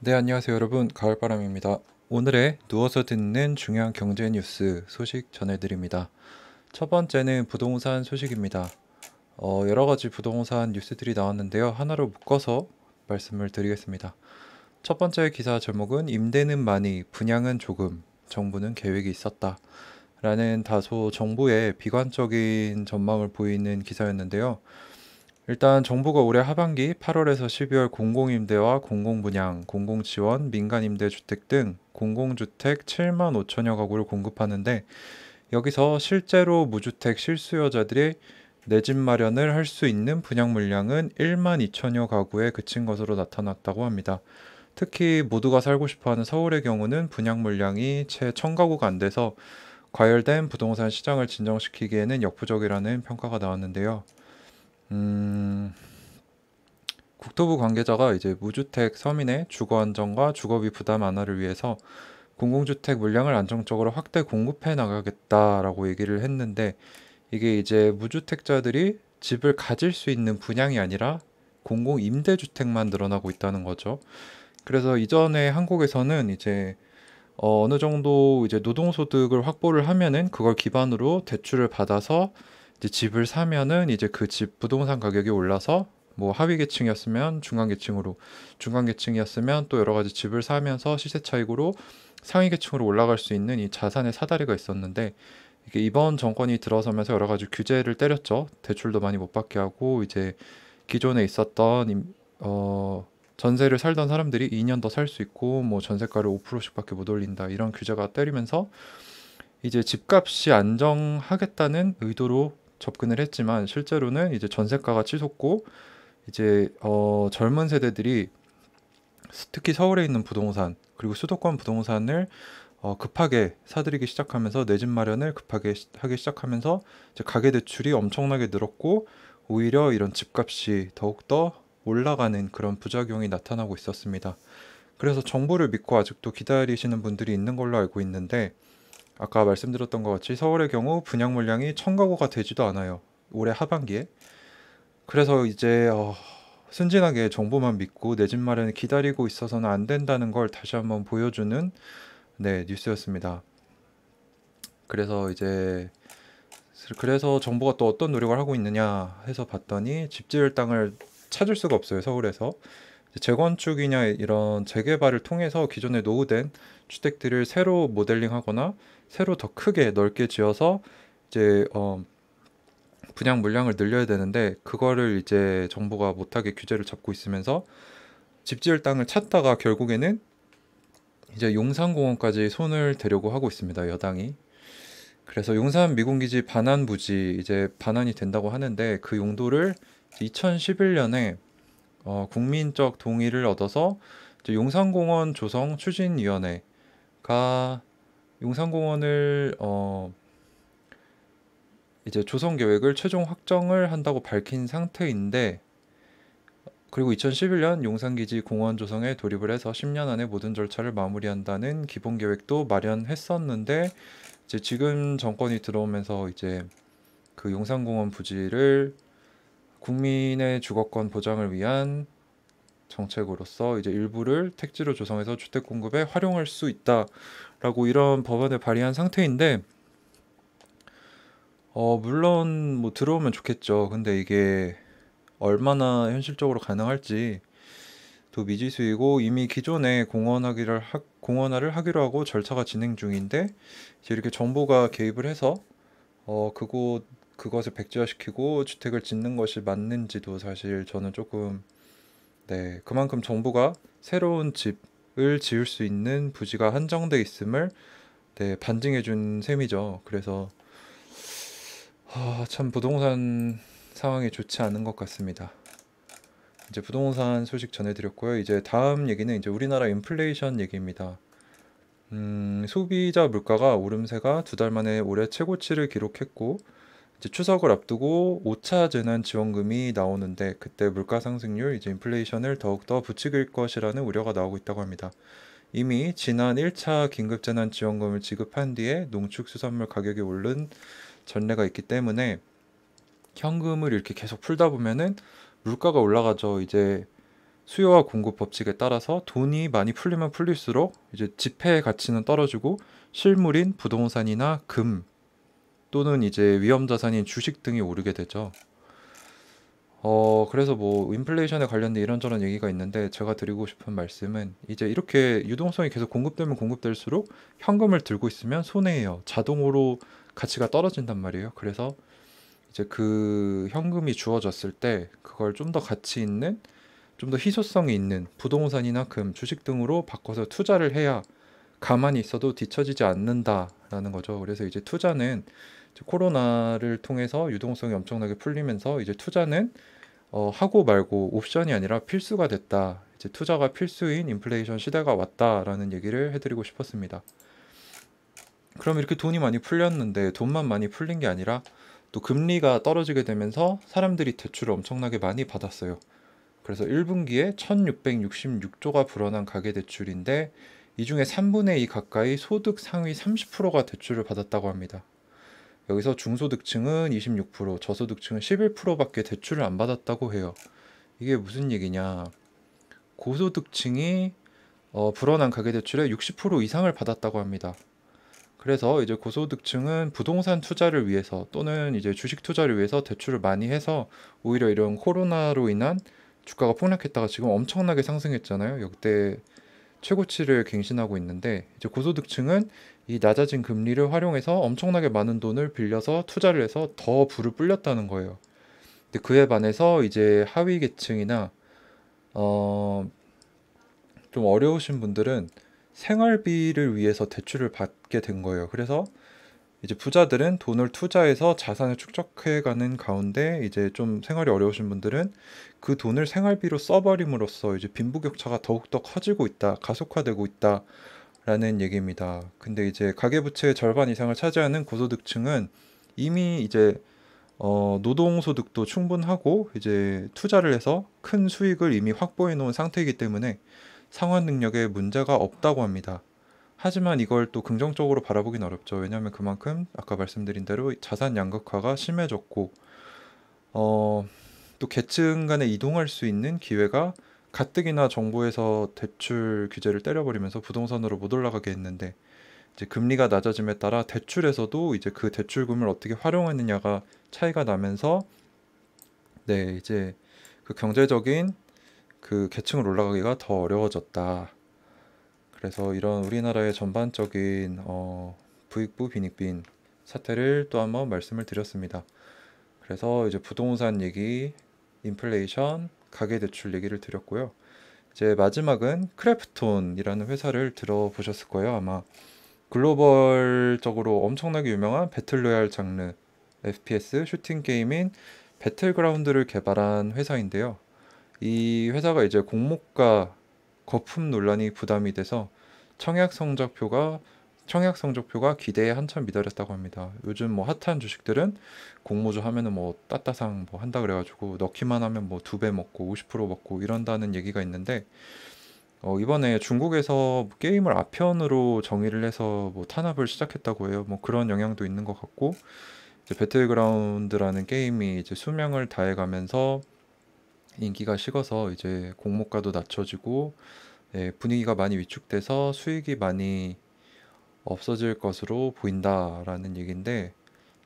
네, 안녕하세요 여러분. 가을바람입니다. 오늘의 누워서 듣는 중요한 경제 뉴스 소식 전해드립니다. 첫 번째는 부동산 소식입니다. 어, 여러 가지 부동산 뉴스들이 나왔는데요. 하나로 묶어서 말씀을 드리겠습니다. 첫 번째 기사 제목은 임대는 많이, 분양은 조금, 정부는 계획이 있었다. 라는 다소 정부의 비관적인 전망을 보이는 기사였는데요. 일단 정부가 올해 하반기 8월에서 12월 공공임대와 공공분양, 공공지원, 민간임대주택 등 공공주택 7만 5천여 가구를 공급하는데 여기서 실제로 무주택 실수요자들이 내 집 마련을 할 수 있는 분양 물량은 1만 2천여 가구에 그친 것으로 나타났다고 합니다. 특히 모두가 살고 싶어하는 서울의 경우는 분양 물량이 채 1,000가구가 안 돼서 과열된 부동산 시장을 진정시키기에는 역부족이라는 평가가 나왔는데요. 음, 국토부 관계자가 이제 무주택 서민의 주거 안정과 주거비 부담 완화를 위해서 공공주택 물량을 안정적으로 확대 공급해 나가겠다라고 얘기를 했는데 이게 이제 무주택자들이 집을 가질 수 있는 분양이 아니라 공공 임대주택만 늘어나고 있다는 거죠. 그래서 이전에 한국에서는 이제 어, 어느 정도 이제 노동소득을 확보를 하면은 그걸 기반으로 대출을 받아서 이제 집을 사면은 이제 그 집 부동산 가격이 올라서 뭐 하위계층이었으면 중간계층으로 중간계층이었으면 또 여러 가지 집을 사면서 시세 차익으로 상위계층으로 올라갈 수 있는 이 자산의 사다리가 있었는데 이게 이번 정권이 들어서면서 여러 가지 규제를 때렸죠. 대출도 많이 못 받게 하고 이제 기존에 있었던 어 전세를 살던 사람들이 2년 더 살 수 있고 뭐 전세가를 5%씩밖에 못 올린다 이런 규제가 때리면서 이제 집값이 안정하겠다는 의도로 접근을 했지만 실제로는 이제 전세가가 치솟고 이제 어, 젊은 세대들이 특히 서울에 있는 부동산 그리고 수도권 부동산을 어, 급하게 사들이기 시작하면서 내 집 마련을 급하게 시, 하기 시작하면서 이제 가계 대출이 엄청나게 늘었고 오히려 이런 집값이 더욱더 올라가는 그런 부작용이 나타나고 있었습니다. 그래서 정부를 믿고 아직도 기다리시는 분들이 있는 걸로 알고 있는데 아까 말씀드렸던 것 같이 서울의 경우 분양 물량이 청가구가 되지도 않아요. 올해 하반기에. 그래서 이제 어, 순진하게 정보만 믿고 내 집 마련 을 기다리고 있어서는 안 된다는 걸 다시 한번 보여주는 네 뉴스였습니다. 그래서 이제 그래서 정부가 또 어떤 노력을 하고 있느냐 해서 봤더니 집 지을 땅을 찾을 수가 없어요 서울에서 재건축이냐 이런 재개발을 통해서 기존에 노후된 주택들을 새로 모델링하거나 새로 더 크게 넓게 지어서 이제 어 분양 물량을 늘려야 되는데 그거를 이제 정부가 못하게 규제를 잡고 있으면서 집 지을 땅을 찾다가 결국에는 이제 용산공원까지 손을 대려고 하고 있습니다 여당이 그래서 용산 미군기지 반환 부지 이제 반환이 된다고 하는데 그 용도를 2011년에 어, 국민적 동의를 얻어서 이제 용산공원 조성 추진위원회가 용산공원을 어, 이제 조성 계획을 최종 확정을 한다고 밝힌 상태인데 그리고 2011년 용산기지 공원 조성에 돌입을 해서 10년 안에 모든 절차를 마무리한다는 기본 계획도 마련했었는데 이제 지금 정권이 들어오면서 이제 그 용산공원 부지를 국민의 주거권 보장을 위한 정책으로서 이제 일부를 택지로 조성해서 주택 공급에 활용할 수 있다라고 이런 법안을 발의한 상태인데 어 물론 뭐 들어오면 좋겠죠. 근데 이게 얼마나 현실적으로 가능할지 또 미지수이고 이미 기존에 공원하기를 하, 공원화를 하기로 하고 절차가 진행 중인데 이제 이렇게 정부가 개입을 해서 어 그곳 그것을 백지화시키고 주택을 짓는 것이 맞는지도 사실 저는 조금 네 그만큼 정부가 새로운 집을 지을 수 있는 부지가 한정돼 있음을 네 반증해 준 셈이죠. 그래서 아, 참 부동산 상황이 좋지 않은 것 같습니다. 이제 부동산 소식 전해드렸고요. 이제 다음 얘기는 이제 우리나라 인플레이션 얘기입니다. 음, 소비자 물가가 오름세가 두 달 만에 올해 최고치를 기록했고 이제 추석을 앞두고 5차 재난 지원금이 나오는데 그때 물가 상승률 이제 인플레이션을 더욱더 부추길 것이라는 우려가 나오고 있다고 합니다. 이미 지난 1차 긴급 재난 지원금을 지급한 뒤에 농축 수산물 가격이 오른 전례가 있기 때문에 현금을 이렇게 계속 풀다 보면은 물가가 올라가죠. 이제 수요와 공급 법칙에 따라서 돈이 많이 풀리면 풀릴수록 이제 지폐의 가치는 떨어지고 실물인 부동산이나 금, 또는 이제 위험 자산인 주식 등이 오르게 되죠. 어, 그래서 뭐 인플레이션에 관련된 이런저런 얘기가 있는데 제가 드리고 싶은 말씀은 이제 이렇게 유동성이 계속 공급되면 공급될수록 현금을 들고 있으면 손해예요. 자동으로 가치가 떨어진단 말이에요. 그래서 이제 그 현금이 주어졌을 때 그걸 좀 더 가치 있는 좀 더 희소성이 있는 부동산이나 금, 주식 등으로 바꿔서 투자를 해야 가만히 있어도 뒤처지지 않는다라는 거죠. 그래서 이제 투자는 코로나를 통해서 유동성이 엄청나게 풀리면서 이제 투자는 어, 하고 말고 옵션이 아니라 필수가 됐다. 이제 투자가 필수인 인플레이션 시대가 왔다라는 얘기를 해드리고 싶었습니다. 그럼 이렇게 돈이 많이 풀렸는데 돈만 많이 풀린 게 아니라 또 금리가 떨어지게 되면서 사람들이 대출을 엄청나게 많이 받았어요. 그래서 1분기에 1666조가 불어난 가계대출인데 이 중에 3분의 2 가까이 소득 상위 30%가 대출을 받았다고 합니다. 여기서 중소득층은 26%, 저소득층은 11%밖에 대출을 안 받았다고 해요. 이게 무슨 얘기냐? 고소득층이 어, 불어난 가계대출의 60% 이상을 받았다고 합니다. 그래서 이제 고소득층은 부동산 투자를 위해서 또는 이제 주식 투자를 위해서 대출을 많이 해서 오히려 이런 코로나로 인한 주가가 폭락했다가 지금 엄청나게 상승했잖아요. 역대 최고치를 갱신하고 있는데 이제 고소득층은 이 낮아진 금리를 활용해서 엄청나게 많은 돈을 빌려서 투자를 해서 더 불을 불렸다는 거예요. 근데 그에 반해서 이제 하위 계층이나 어좀 어려우신 분들은 생활비를 위해서 대출을 받게 된 거예요. 그래서 이제 부자들은 돈을 투자해서 자산을 축적해가는 가운데 이제 좀 생활이 어려우신 분들은 그 돈을 생활비로 써버림으로써 이제 빈부격차가 더욱더 커지고 있다, 가속화되고 있다. 라는 얘기입니다. 근데 이제 가계부채의 절반 이상을 차지하는 고소득층은 이미 이제 어, 노동소득도 충분하고 이제 투자를 해서 큰 수익을 이미 확보해 놓은 상태이기 때문에 상환 능력에 문제가 없다고 합니다. 하지만 이걸 또 긍정적으로 바라보긴 어렵죠. 왜냐하면 그만큼 아까 말씀드린 대로 자산 양극화가 심해졌고 어, 또 계층 간에 이동할 수 있는 기회가 가뜩이나 정부에서 대출 규제를 때려버리면서 부동산으로 못 올라가게 했는데 이제 금리가 낮아짐에 따라 대출에서도 이제 그 대출금을 어떻게 활용하느냐가 차이가 나면서 네 이제 그 경제적인 그 계층을 올라가기가 더 어려워졌다. 그래서 이런 우리나라의 전반적인 어, 부익부 빈익빈 사태를 또 한 번 말씀을 드렸습니다. 그래서 이제 부동산 얘기, 인플레이션, 가계 대출 얘기를 드렸고요. 이제 마지막은 크래프톤이라는 회사를 들어보셨을 거예요. 아마 글로벌적으로 엄청나게 유명한 배틀로얄 장르 FPS 슈팅 게임인 배틀그라운드를 개발한 회사인데요. 이 회사가 이제 공모가 거품 논란이 부담이 돼서 청약 성적표가 청약 성적표가 기대에 한참 미달했다고 합니다. 요즘 뭐 핫한 주식들은 공모주 하면은 뭐 따따상 뭐 한다 그래가지고 넣기만 하면 뭐 두 배 먹고 50% 먹고 이런다는 얘기가 있는데 어 이번에 중국에서 게임을 아편으로 정의를 해서 뭐 탄압을 시작했다고 해요. 뭐 그런 영향도 있는 것 같고 이제 배틀그라운드라는 게임이 이제 수명을 다해가면서 인기가 식어서 이제 공모가도 낮춰지고 예, 분위기가 많이 위축돼서 수익이 많이 없어질 것으로 보인다라는 얘기인데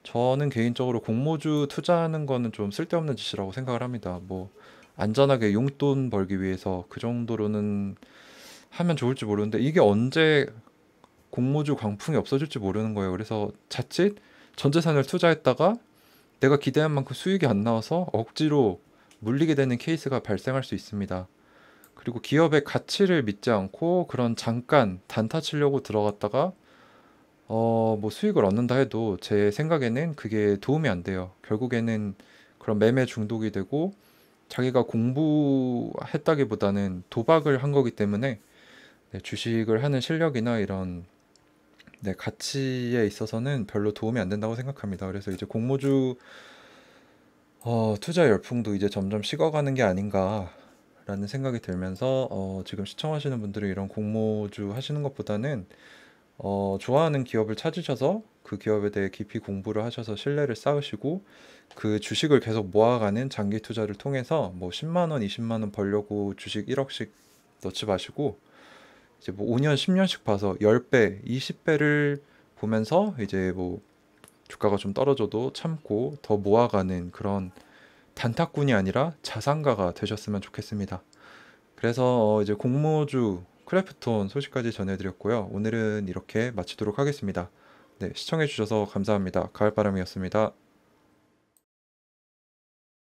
저는 개인적으로 공모주 투자하는 거는 좀 쓸데없는 짓이라고 생각을 합니다. 뭐 안전하게 용돈 벌기 위해서 그 정도로는 하면 좋을지 모르는데 이게 언제 공모주 광풍이 없어질지 모르는 거예요. 그래서 자칫 전 재산을 투자했다가 내가 기대한 만큼 수익이 안 나와서 억지로 물리게 되는 케이스가 발생할 수 있습니다. 그리고 기업의 가치를 믿지 않고 그런 잠깐 단타 치려고 들어갔다가 어, 뭐 수익을 얻는다 해도 제 생각에는 그게 도움이 안 돼요. 결국에는 그런 매매 중독이 되고 자기가 공부했다기보다는 도박을 한 거기 때문에 네, 주식을 하는 실력이나 이런 네, 가치에 있어서는 별로 도움이 안 된다고 생각합니다. 그래서 이제 공모주 어, 투자 열풍도 이제 점점 식어가는 게 아닌가라는 생각이 들면서 어, 지금 시청하시는 분들이 이런 공모주 하시는 것보다는 어, 좋아하는 기업을 찾으셔서 그 기업에 대해 깊이 공부를 하셔서 신뢰를 쌓으시고 그 주식을 계속 모아가는 장기 투자를 통해서 뭐 10만 원, 20만 원 벌려고 주식 1억씩 넣지 마시고 이제 뭐 5년, 10년씩 봐서 10배, 20배를 보면서 이제 뭐 주가가 좀 떨어져도 참고 더 모아가는 그런 단타꾼이 아니라 자산가가 되셨으면 좋겠습니다. 그래서 어, 이제 공모주 크래프톤 소식까지 전해드렸고요. 오늘은 이렇게 마치도록 하겠습니다. 네, 시청해주셔서 감사합니다. 가을바람이었습니다.